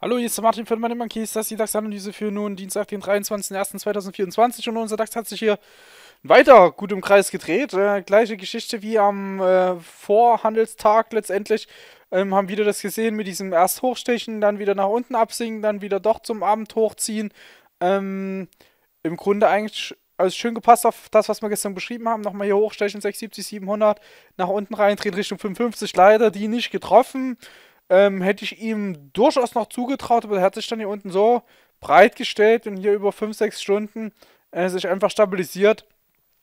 Hallo, hier ist der Martin von Money Monkeys. Das ist die DAX-Analyse für nun Dienstag, den 23.01.2024. Und unser DAX hat sich hier weiter gut im Kreis gedreht. Äh, gleiche Geschichte wie am äh, Vorhandelstag letztendlich. Ähm, haben wieder das gesehen mit diesem erst hochstechen, dann wieder nach unten absinken, dann wieder doch zum Abend hochziehen. Ähm, Im Grunde eigentlich also schön gepasst auf das, was wir gestern beschrieben haben. Nochmal hier hochstechen, 670, 700, nach unten reintreten Richtung 55. Leider die nicht getroffen. Ähm, hätte ich ihm durchaus noch zugetraut, aber er hat sich dann hier unten so breit gestellt und hier über 5, 6 Stunden äh, sich einfach stabilisiert,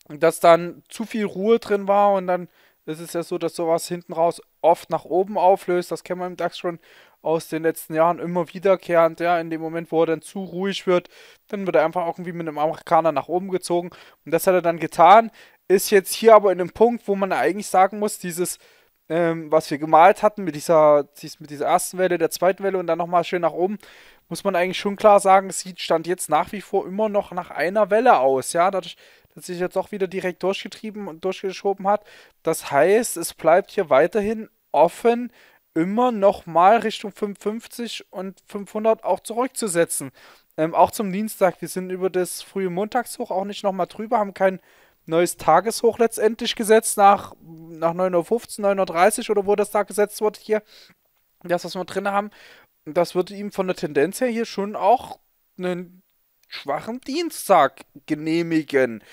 dass dann zu viel Ruhe drin war und dann ist es ja so, dass sowas hinten raus oft nach oben auflöst. Das kennen wir im DAX schon aus den letzten Jahren immer wiederkehrend. Ja, in dem Moment, wo er dann zu ruhig wird, dann wird er einfach irgendwie mit einem Amerikaner nach oben gezogen. Und das hat er dann getan. Ist jetzt hier aber in einem Punkt, wo man eigentlich sagen muss, dieses, ähm, was wir gemalt hatten mit dieser, mit dieser ersten Welle, der zweiten Welle und dann nochmal schön nach oben, muss man eigentlich schon klar sagen, sieht Stand jetzt nach wie vor immer noch nach einer Welle aus. Ja, dadurch das sich jetzt auch wieder direkt durchgetrieben und durchgeschoben hat. Das heißt, es bleibt hier weiterhin offen, immer nochmal Richtung 550 und 500 auch zurückzusetzen. Ähm, auch zum Dienstag. Wir sind über das frühe Montagshoch auch nicht nochmal drüber, haben kein neues Tageshoch letztendlich gesetzt nach, nach 9.15 Uhr, 9.30 Uhr oder wo das da gesetzt wurde hier. Das, was wir drin haben, das würde ihm von der Tendenz her hier schon auch einen schwachen Dienstag genehmigen.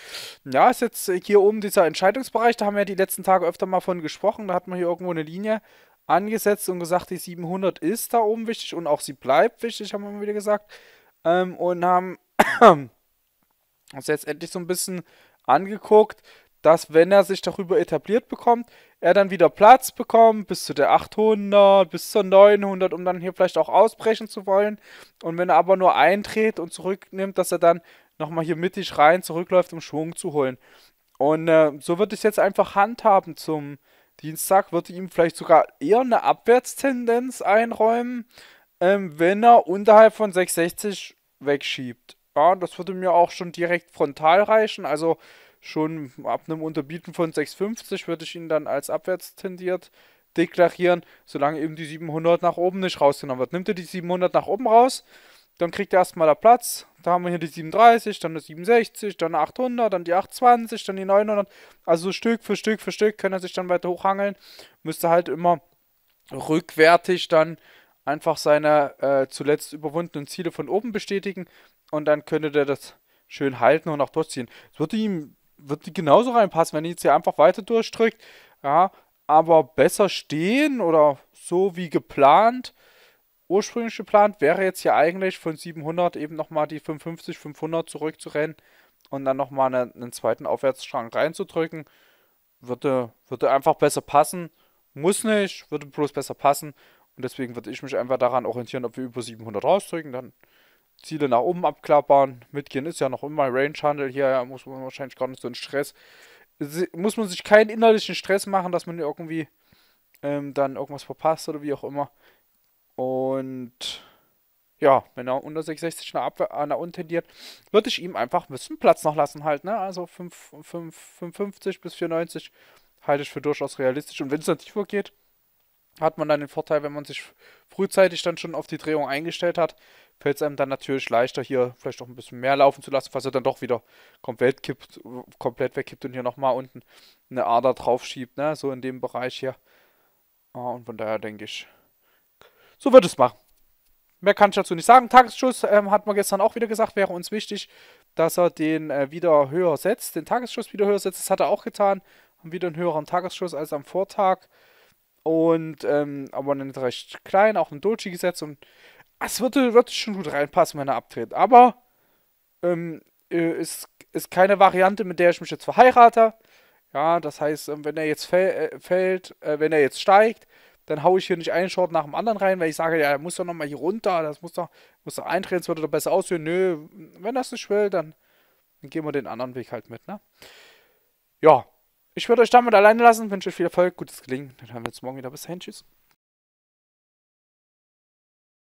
Ja, ist jetzt hier oben dieser Entscheidungsbereich, da haben wir ja die letzten Tage öfter mal von gesprochen, da hat man hier irgendwo eine Linie angesetzt und gesagt, die 700 ist da oben wichtig und auch sie bleibt wichtig, haben wir mal wieder gesagt. Ähm, und haben uns jetzt endlich so ein bisschen angeguckt, dass wenn er sich darüber etabliert bekommt, er dann wieder Platz bekommt, bis zu der 800, bis zur 900, um dann hier vielleicht auch ausbrechen zu wollen. Und wenn er aber nur eintritt und zurücknimmt, dass er dann nochmal hier mittig rein zurückläuft, um Schwung zu holen. Und äh, so wird es jetzt einfach handhaben zum Dienstag, würde ihm vielleicht sogar eher eine Abwärtstendenz einräumen, ähm, wenn er unterhalb von 660 wegschiebt. Ja, das würde mir auch schon direkt frontal reichen. Also schon ab einem Unterbieten von 6,50 würde ich ihn dann als abwärts tendiert deklarieren, solange eben die 700 nach oben nicht rausgenommen wird. Nimmt er die 700 nach oben raus, dann kriegt er erstmal da Platz. Da haben wir hier die 37, dann die 67, dann 800, dann die 820, dann die 900. Also Stück für Stück für Stück kann er sich dann weiter hochhangeln. Müsste halt immer rückwärtig dann einfach seine äh, zuletzt überwundenen Ziele von oben bestätigen und dann könnte der das schön halten und auch durchziehen. Es würde ihm wird die genauso reinpassen, wenn die jetzt hier einfach weiter durchdrückt. Ja, aber besser stehen oder so wie geplant, ursprünglich geplant, wäre jetzt hier eigentlich von 700 eben nochmal die 550, 500 zurückzurennen und dann nochmal eine, einen zweiten Aufwärtsstrang reinzudrücken. Würde, würde einfach besser passen. Muss nicht, würde bloß besser passen. Und deswegen würde ich mich einfach daran orientieren, ob wir über 700 rausdrücken. Dann Ziele nach oben abklappern. Mitgehen ist ja noch immer Range-Handel. Hier muss man wahrscheinlich gar nicht so einen Stress. Muss man sich keinen innerlichen Stress machen, dass man irgendwie ähm, dann irgendwas verpasst oder wie auch immer. Und ja, wenn er unter 660 nach, Abwehr, äh, nach unten tendiert, würde ich ihm einfach ein bisschen Platz noch lassen halt. Ne? Also 5, 5, 550 bis 490 halte ich für durchaus realistisch. Und wenn es natürlich vorgeht, hat man dann den Vorteil, wenn man sich frühzeitig dann schon auf die Drehung eingestellt hat, fällt es einem dann natürlich leichter, hier vielleicht noch ein bisschen mehr laufen zu lassen, falls er dann doch wieder komplett, kippt, komplett wegkippt und hier nochmal unten eine Ader drauf schiebt, ne? so in dem Bereich hier. Ah, und von daher denke ich, so wird es machen. Mehr kann ich dazu nicht sagen. Tagesschuss ähm, hat man gestern auch wieder gesagt, wäre uns wichtig, dass er den äh, wieder höher setzt, den Tagesschuss wieder höher setzt. Das hat er auch getan. Haben wieder einen höheren Tagesschuss als am Vortag. Und ähm, aber einen recht kleinen, auch einen Dolci gesetzt. Und es würde, würde schon gut reinpassen, wenn er abtritt. Aber ähm, ist, äh, ist keine Variante, mit der ich mich jetzt verheirate. Ja, das heißt, ähm, wenn er jetzt äh, fällt, äh, wenn er jetzt steigt, dann haue ich hier nicht einen Short nach dem anderen rein, weil ich sage, ja, er muss doch nochmal hier runter, das muss doch, muss doch eintreten, es würde doch besser aussehen. Nö, wenn das nicht will, dann, dann gehen wir den anderen Weg halt mit, ne? Ja, ich würde euch damit alleine lassen, wünsche euch viel Erfolg, gutes Gelingen, dann haben wir uns morgen wieder. Bis dahin, tschüss.